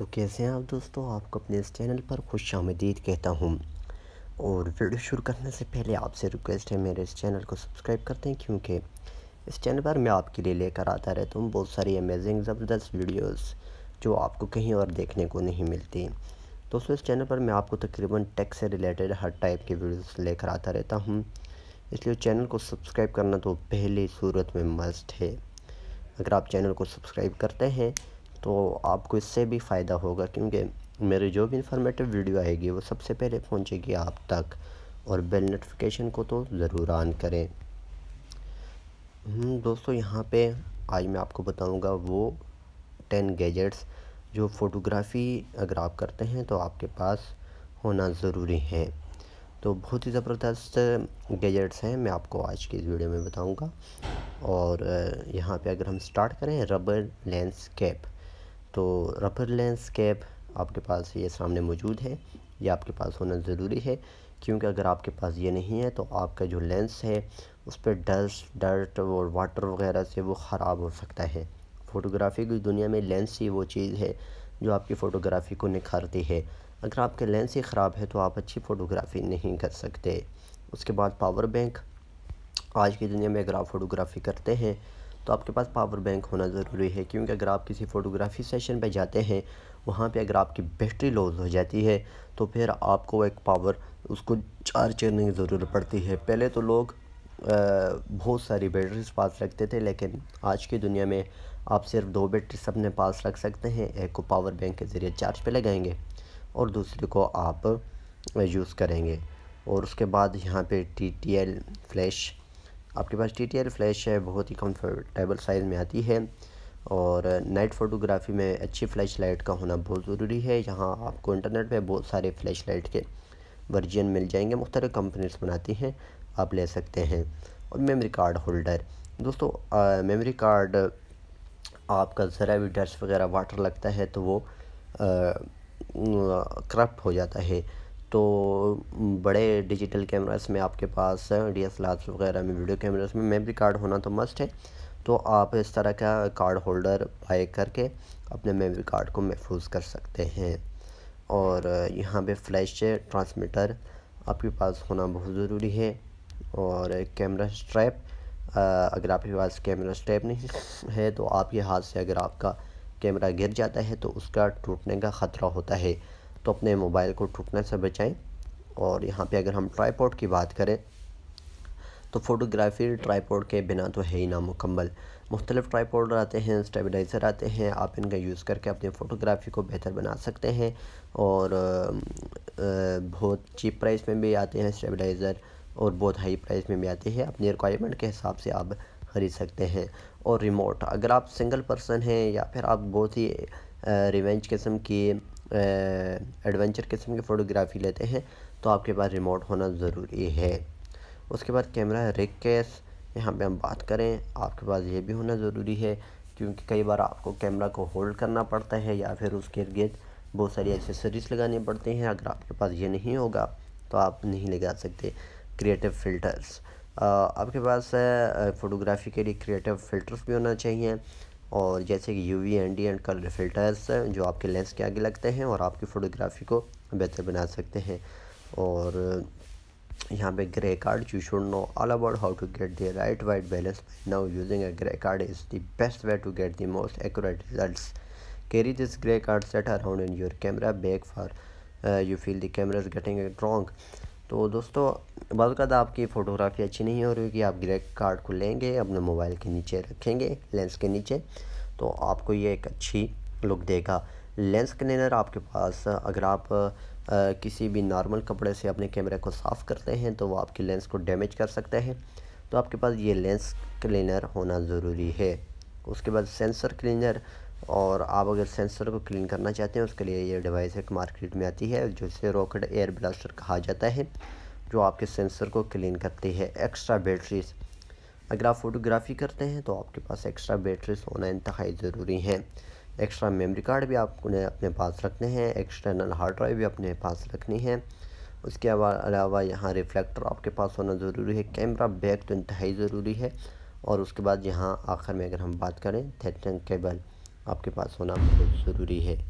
तो कैसे हैं आप दोस्तों आपको अपने इस चैनल पर खुश आमदीद कहता हूँ और वीडियो शुरू करने से पहले आपसे रिक्वेस्ट है मेरे इस चैनल को सब्सक्राइब करते हैं क्योंकि इस चैनल पर मैं आपके लिए लेकर आता रहता हूँ बहुत सारी अमेजिंग ज़बरदस्त वीडियोस जो आपको कहीं और देखने को नहीं मिलती दोस्तों इस चैनल पर मैं आपको तकरीबन टेक्स से रिलेटेड हर टाइप के वीडियोज़ लेकर आता रहता हूँ इसलिए चैनल को सब्सक्राइब करना तो पहली सूरत में मस्त है अगर आप चैनल को सब्सक्राइब करते हैं तो आपको इससे भी फ़ायदा होगा क्योंकि मेरी जो भी इंफॉर्मेटिव वीडियो आएगी वो सबसे पहले पहुंचेगी आप तक और बेल नोटिफिकेशन को तो ज़रूर ऑन करें हम्म, दोस्तों यहाँ पे आज मैं आपको बताऊँगा वो टेन गैजेट्स जो फ़ोटोग्राफ़ी अगर आप करते हैं तो आपके पास होना ज़रूरी है तो बहुत ही ज़बरदस्त गैजेट्स हैं मैं आपको आज की इस वीडियो में बताऊंगा और यहाँ पे अगर हम स्टार्ट करें रबर लेंस कैप तो रबर लेंस कैप आपके पास ये सामने मौजूद है ये आपके पास होना ज़रूरी है क्योंकि अगर आपके पास ये नहीं है तो आपका जो लेंस है उस पर डस्ट डर्ट और वाटर वगैरह से वो ख़राब हो सकता है फ़ोटोग्राफी की दुनिया में लेंस ही वो चीज़ है जो आपकी फ़ोटोग्राफी को निखारती है अगर आपके लेंस ही ख़राब है तो आप अच्छी फ़ोटोग्राफी नहीं कर सकते उसके बाद पावर बैंक आज की दुनिया में अगर आप फ़ोटोग्राफी करते हैं तो आपके पास पावर बैंक होना ज़रूरी है क्योंकि अगर आप किसी फ़ोटोग्राफी सेशन पर जाते हैं वहाँ पर अगर आपकी बैटरी लॉस हो जाती है तो फिर आपको एक पावर उसको चार्ज करने की ज़रूरत पड़ती है पहले तो लोग बहुत सारी बैटरीज पास रखते थे लेकिन आज की दुनिया में आप सिर्फ दो बैटरीज अपने पास रख सकते हैं एक को पावर बैंक के ज़रिए चार्ज पे लगाएंगे और दूसरे को आप यूज़ करेंगे और उसके बाद यहाँ पे टी टी एल फ्लैश आपके पास टी टी फ्लैश है बहुत ही कम्फर्टेबल साइज़ में आती है और नाइट फोटोग्राफी में अच्छी फ्लैश लाइट का होना बहुत ज़रूरी है यहाँ आपको इंटरनेट पे बहुत सारे फ्लैश लाइट के वर्जन मिल जाएंगे मुख्तर कंपनीज बनाती हैं आप ले सकते हैं और मेमोरी कार्ड होल्डर दोस्तों मेमोरी कार्ड आपका ज़रा भी डस्ट वगैरह वाटर लगता है तो वो करप्ट हो जाता है तो बड़े डिजिटल कैमरास में आपके पास डी एस वगैरह में वीडियो कैमरास में मेमोरी कार्ड होना तो मस्ट है तो आप इस तरह का कार्ड होल्डर बाय करके अपने मेमोरी कार्ड को महफूज कर सकते हैं और यहाँ पे फ्लैश ट्रांसमीटर आपके पास होना बहुत ज़रूरी है और कैमरा स्ट्रैप अगर आपके पास कैमरा स्ट्रैप नहीं है तो आपके हाथ से अगर आपका कैमरा गिर जाता है तो उसका टूटने का ख़तरा होता है तो अपने मोबाइल को टूटने से बचाएं और यहाँ पे अगर हम ट्राईपोर्ट की बात करें तो फ़ोटोग्राफी ट्राईपोर्ड के बिना तो है ही ना मुकम्मल मुख्तलिफ ट्राईपोर्ड आते हैं स्टेबलाइज़र आते हैं आप इनका यूज़ करके अपनी फ़ोटोग्राफी को बेहतर बना सकते हैं और बहुत चीप प्राइस में भी आते हैं स्टेबलाइज़र और बहुत हाई प्राइस में भी आते हैं अपनी रिक्वायरमेंट के हिसाब से आप ख़रीद सकते हैं और रिमोट अगर आप सिंगल पर्सन हैं या फिर आप बहुत ही रिवेंज किस्म की एडवेंचर किस्म की फ़ोटोग्राफ़ी लेते हैं तो आपके पास रिमोट होना ज़रूरी है उसके बाद कैमरा रिक केस यहाँ पे हम बात करें आपके पास ये भी होना ज़रूरी है क्योंकि कई बार आपको कैमरा को होल्ड करना पड़ता है या फिर उसके इर्द बहुत सारी एक्सेसरीज लगानी पड़ती हैं अगर आपके पास ये नहीं होगा तो आप नहीं लगा सकते क्रिएटिव फ़िल्टर्स आपके पास फ़ोटोग्राफ़ी के लिए क्रिएटिव फ़िल्टर्स भी होना चाहिए और जैसे कि U V N and colour filters जो आपके लेंस के आगे लगते हैं और आपकी फ़ोटोग्राफी को बेहतर बना सकते हैं और यहाँ पे grey card you should know all about how to get the right white balance now using a grey card is the best way to get the most accurate results carry this grey card set around in your camera bag for you feel the camera is getting getting तो दोस्तों बावकद आपकी photography अच्छी नहीं हो रही होगी आप grey card को लेंगे अपने मोबाइल के नीचे रखेंगे लेंस के नीचे तो आपको ये एक अच्छी लुक देगा लेंस क्लीनर आपके पास अगर आप आ, किसी भी नॉर्मल कपड़े से अपने कैमरे को साफ़ करते हैं तो वो आपकी लेंस को डैमेज कर सकते हैं तो आपके पास ये लेंस क्लीनर होना ज़रूरी है उसके बाद सेंसर क्लीनर और आप अगर सेंसर को क्लीन करना चाहते हैं उसके लिए ये डिवाइस एक मार्केट में आती है जिसे रॉकेट एयर ब्लास्टर कहा जाता है जो आपके सेंसर को क्लीन करती है एक्स्ट्रा बैटरीज अगर आप फोटोग्राफी करते हैं तो आपके पास एक्स्ट्रा बैटरीज होना इंतहाई ज़रूरी है एक्स्ट्रा मेमोरी कार्ड भी आप उन्हें अपने पास रखने हैं एक्सटर्नल हार्ड ड्राइव भी अपने पास रखनी है उसके अलावा यहाँ रिफ्लेक्टर आपके पास होना ज़रूरी है कैमरा बैग तो इंतहाई ज़रूरी है और उसके बाद यहाँ आखिर में अगर हम बात करें थेटन केबल आपके पास होना बहुत ज़रूरी है